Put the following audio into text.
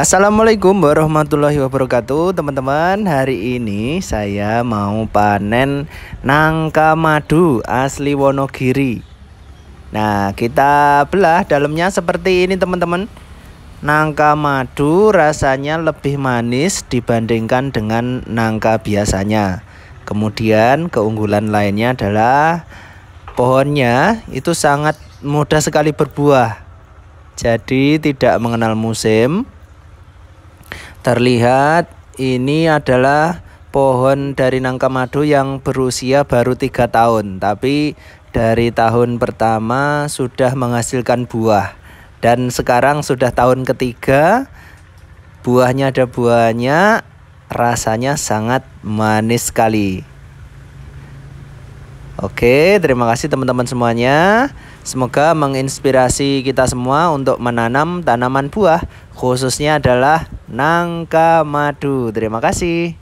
Assalamualaikum warahmatullahi wabarakatuh teman-teman hari ini saya mau panen nangka madu asli Wonogiri Nah kita belah dalamnya seperti ini teman-teman Nangka madu rasanya lebih manis dibandingkan dengan nangka biasanya Kemudian keunggulan lainnya adalah pohonnya itu sangat mudah sekali berbuah jadi tidak mengenal musim Terlihat ini adalah pohon dari nangka madu yang berusia baru tiga tahun, tapi dari tahun pertama sudah menghasilkan buah dan sekarang sudah tahun ketiga buahnya ada buahnya rasanya sangat manis sekali. Oke, terima kasih teman-teman semuanya. Semoga menginspirasi kita semua untuk menanam tanaman buah, khususnya adalah Nangka Madu. Terima kasih.